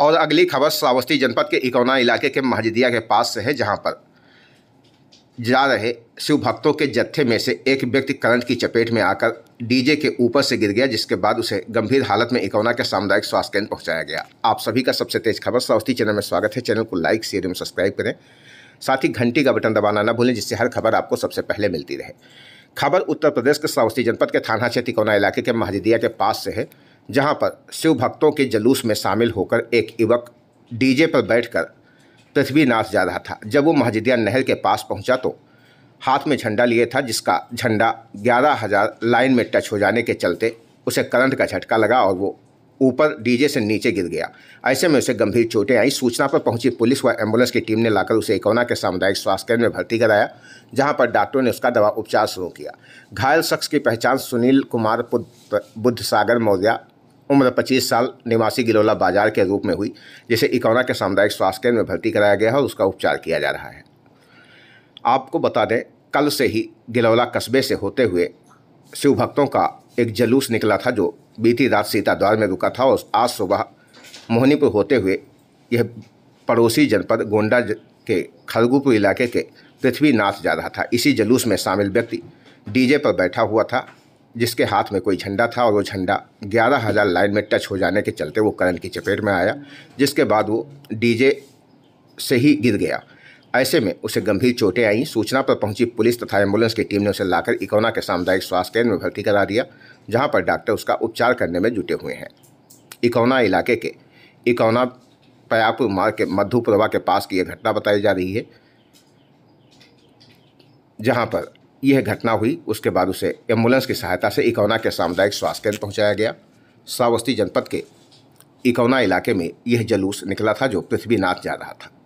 और अगली खबर श्रावस्ती जनपद के इकौना इलाके के महजदिया के पास से है जहां पर जा रहे शिव भक्तों के जत्थे में से एक व्यक्ति करंट की चपेट में आकर डीजे के ऊपर से गिर गया जिसके बाद उसे गंभीर हालत में इकौना के सामुदायिक स्वास्थ्य केंद्र पहुंचाया गया आप सभी का सबसे तेज खबर श्रावस्ती चैनल में स्वागत है चैनल को लाइक शेयर एवं सब्सक्राइब करें साथ ही घंटी का बटन दबाना ना भूलें जिससे हर खबर आपको सबसे पहले मिलती रहे खबर उत्तर प्रदेश के श्रावस्ती जनपद के थाना क्षेत्र इकोना इलाके के महजदिया के पास से है जहां पर शिव भक्तों के जलूस में शामिल होकर एक युवक डीजे पर बैठकर पृथ्वी नाच जा रहा था जब वो महजिदिया नहर के पास पहुंचा तो हाथ में झंडा लिए था जिसका झंडा ग्यारह हज़ार लाइन में टच हो जाने के चलते उसे करंट का झटका लगा और वो ऊपर डीजे से नीचे गिर गया ऐसे में उसे गंभीर चोटें आई सूचना पर पहुंची पुलिस व एम्बुलेंस की टीम ने लाकर उसे इकोना के सामुदायिक स्वास्थ्य केंद्र में भर्ती कराया जहां पर डॉक्टरों ने उसका दवा उपचार शुरू किया घायल शख्स की पहचान सुनील कुमार बुद्ध सागर मौर्या उम्र 25 साल निवासी गिलोला बाजार के रूप में हुई जिसे इकौना के सामुदायिक स्वास्थ्य केंद्र में भर्ती कराया गया है और उसका उपचार किया जा रहा है आपको बता दें कल से ही गिलौला कस्बे से होते हुए शिव भक्तों का एक जलूस निकला था जो बीती रात सीता द्वार में रुका था और आज सुबह मोहनीपुर होते हुए यह पड़ोसी जनपद गोंडा के खरगुपुर इलाके के पृथ्वीनाथ जा रहा था इसी जलूस में शामिल व्यक्ति डीजे पर बैठा हुआ था जिसके हाथ में कोई झंडा था और वो झंडा ग्यारह हज़ार लाइन में टच हो जाने के चलते वो करंट की चपेट में आया जिसके बाद वो डीजे से ही गिर गया ऐसे में उसे गंभीर चोटें आईं सूचना पर पहुंची पुलिस तथा एम्बुलेंस की टीम ने उसे लाकर इकोना के सामुदायिक स्वास्थ्य केंद्र में भर्ती करा दिया जहाँ पर डॉक्टर उसका उपचार करने में जुटे हुए हैं इकौना इलाके के इकौना पयापुर मार्ग के मधुपुरवा के पास की यह घटना बताई जा रही है जहाँ पर यह घटना हुई उसके बाद उसे एम्बुलेंस की सहायता से इकौना के सामुदायिक स्वास्थ्य केंद्र पहुँचाया गया सावस्ती जनपद के इकौना इलाके में यह जलूस निकला था जो पृथ्वीनाथ जा रहा था